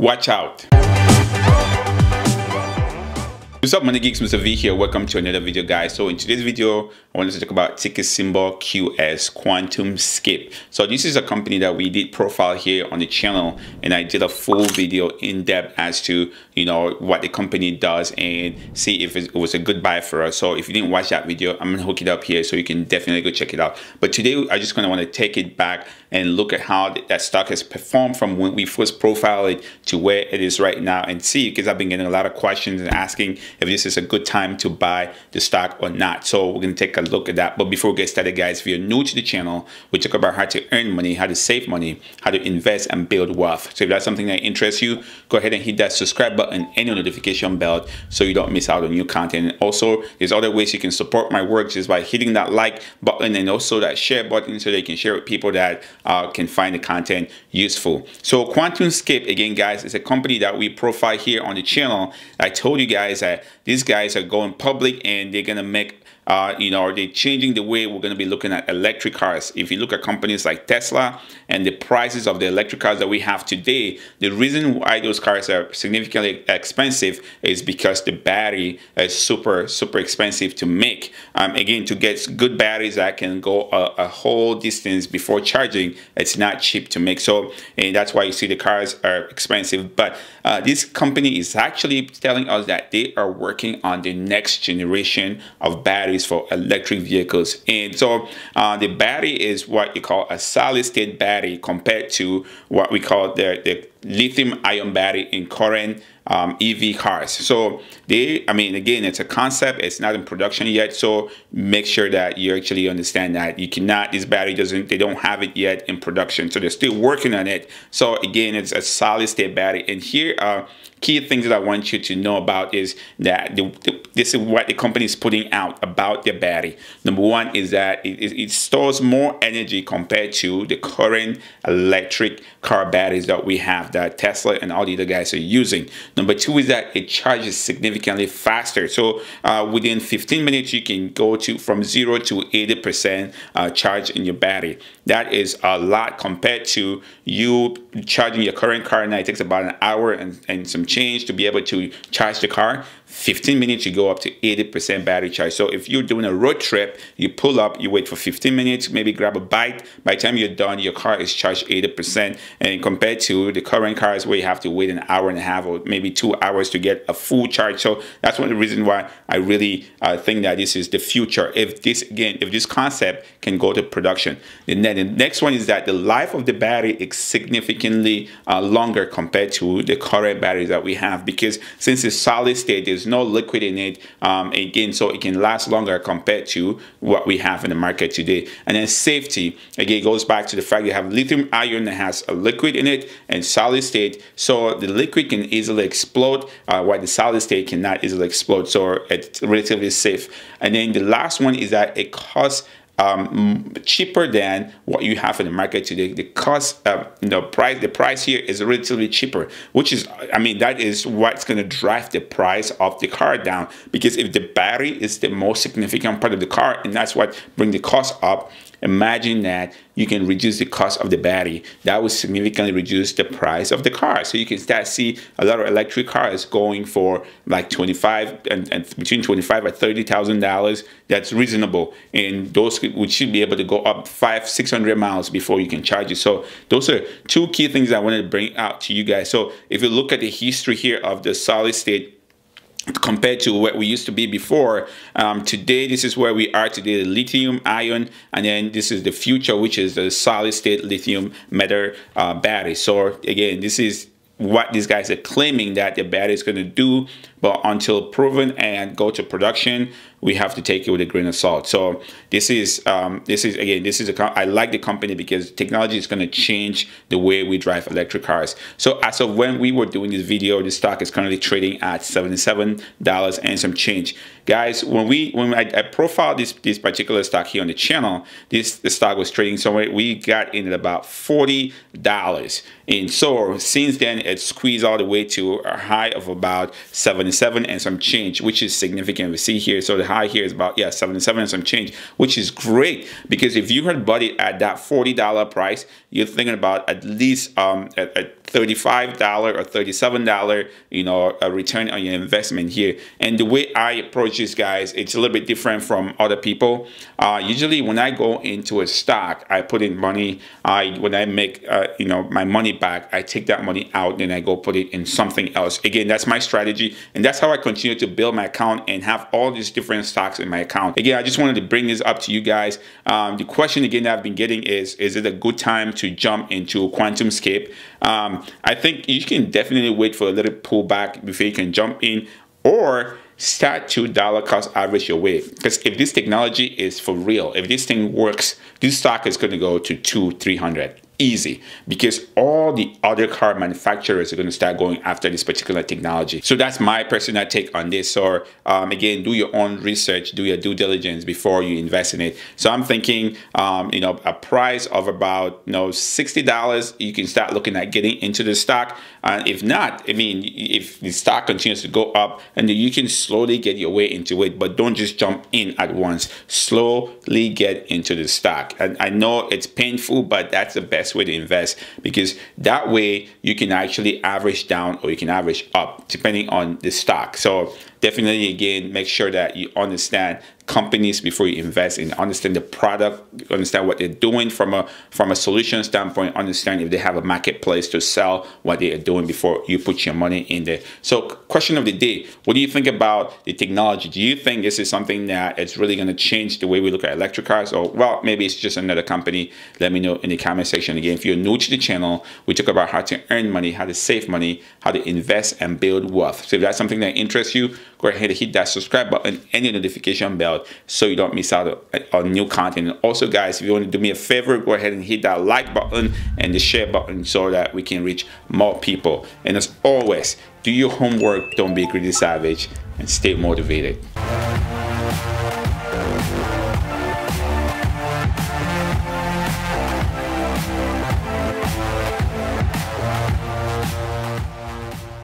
Watch out. What's up money geeks, Mr. V here. Welcome to another video guys. So in today's video, I wanted to talk about ticket symbol QS Quantum Skip. So this is a company that we did profile here on the channel and I did a full video in depth as to, you know, what the company does and see if it was a good buy for us. So if you didn't watch that video, I'm gonna hook it up here so you can definitely go check it out. But today I just gonna wanna take it back and look at how that stock has performed from when we first profiled it to where it is right now and see, because I've been getting a lot of questions and asking if this is a good time to buy the stock or not. So we're going to take a look at that. But before we get started, guys, if you're new to the channel, we talk about how to earn money, how to save money, how to invest and build wealth. So if that's something that interests you, go ahead and hit that subscribe button and your notification bell so you don't miss out on new content. And also, there's other ways you can support my work just by hitting that like button and also that share button so they can share with people that uh, can find the content useful. So QuantumScape, again, guys, is a company that we profile here on the channel. I told you guys that these guys are going public and they're going to make uh, you know, are they changing the way we're going to be looking at electric cars? If you look at companies like Tesla and the prices of the electric cars that we have today, the reason why those cars are significantly expensive is because the battery is super, super expensive to make. Um, again, to get good batteries that can go a, a, whole distance before charging, it's not cheap to make. So, and that's why you see the cars are expensive. But uh, this company is actually telling us that they are working on the next generation of batteries batteries for electric vehicles. And so uh, the battery is what you call a solid state battery compared to what we call the, the lithium ion battery in current um, EV cars. So they, I mean, again, it's a concept. It's not in production yet. So make sure that you actually understand that you cannot, this battery doesn't, they don't have it yet in production. So they're still working on it. So again, it's a solid state battery. And here are key things that I want you to know about is that the, the, this is what the company is putting out about their battery. Number one is that it, it, it stores more energy compared to the current electric car batteries that we have that Tesla and all the other guys are using. Number two is that it charges significantly faster. So uh, within 15 minutes, you can go to from zero to 80% uh, charge in your battery. That is a lot compared to you charging your current car now, it takes about an hour and, and some change to be able to charge the car. 15 minutes, you go up to 80% battery charge. So if you're doing a road trip, you pull up, you wait for 15 minutes, maybe grab a bite. By the time you're done, your car is charged 80%. And compared to the current cars where you have to wait an hour and a half or maybe two hours to get a full charge. So that's one of the reasons why I really uh, think that this is the future. If this, again, if this concept can go to production. And then the next one is that the life of the battery is significant significantly uh, longer compared to the current batteries that we have because since it's solid state, there's no liquid in it um, again, so it can last longer compared to what we have in the market today. And then safety, again, goes back to the fact you have lithium iron that has a liquid in it and solid state, so the liquid can easily explode uh, while the solid state cannot easily explode, so it's relatively safe. And then the last one is that it costs um, cheaper than what you have in the market today. The cost, uh, the price, the price here is relatively cheaper, which is, I mean, that is what's going to drive the price of the car down. Because if the battery is the most significant part of the car, and that's what bring the cost up, Imagine that you can reduce the cost of the battery. That would significantly reduce the price of the car. So you can start see a lot of electric cars going for like 25 and, and between 25 and 30,000 dollars. That's reasonable. And those which should be able to go up five, 600 miles before you can charge it. So those are two key things I wanted to bring out to you guys. So if you look at the history here of the solid state compared to what we used to be before um, today this is where we are today the lithium ion and then this is the future which is the solid state lithium metal uh, battery so again this is what these guys are claiming that the battery is going to do but until proven and go to production, we have to take it with a grain of salt. So this is um, this is again this is a I like the company because technology is going to change the way we drive electric cars. So as of when we were doing this video, the stock is currently trading at seventy-seven dollars and some change, guys. When we when I, I, profiled this this particular stock here on the channel, this the stock was trading somewhere we got in at about forty dollars, and so since then it squeezed all the way to a high of about seventy. 77 and some change, which is significant. We see here, so the high here is about, yeah, 77 and some change, which is great because if you had bought it at that $40 price, you're thinking about at least um, a, a $35 or $37, you know, a return on your investment here. And the way I approach this, guys, it's a little bit different from other people. Uh, usually when I go into a stock, I put in money. I When I make, uh, you know, my money back, I take that money out and I go put it in something else. Again, that's my strategy. And and that's how I continue to build my account and have all these different stocks in my account. Again, I just wanted to bring this up to you guys. Um, the question again that I've been getting is, is it a good time to jump into QuantumScape? Um, I think you can definitely wait for a little pullback before you can jump in or start to dollar cost average your way. Because if this technology is for real, if this thing works, this stock is going to go to two, 300 easy because all the other car manufacturers are going to start going after this particular technology. So that's my personal take on this. Or um, again, do your own research, do your due diligence before you invest in it. So I'm thinking, um, you know, a price of about you know sixty dollars, you can start looking at getting into the stock. And if not, I mean, if the stock continues to go up, and then you can slowly get your way into it, but don't just jump in at once. Slowly get into the stock. And I know it's painful, but that's the best best way to invest because that way you can actually average down or you can average up depending on the stock. So definitely again, make sure that you understand companies before you invest in understand the product understand what they're doing from a from a solution standpoint understand if they have a marketplace to sell what they are doing before you put your money in there so question of the day what do you think about the technology do you think this is something that it's really going to change the way we look at electric cars or well maybe it's just another company let me know in the comment section again if you're new to the channel we talk about how to earn money how to save money how to invest and build wealth so if that's something that interests you go ahead and hit that subscribe button and the notification bell so you don't miss out on new content. And also guys, if you want to do me a favor, go ahead and hit that like button and the share button so that we can reach more people. And as always, do your homework, don't be greedy savage, and stay motivated.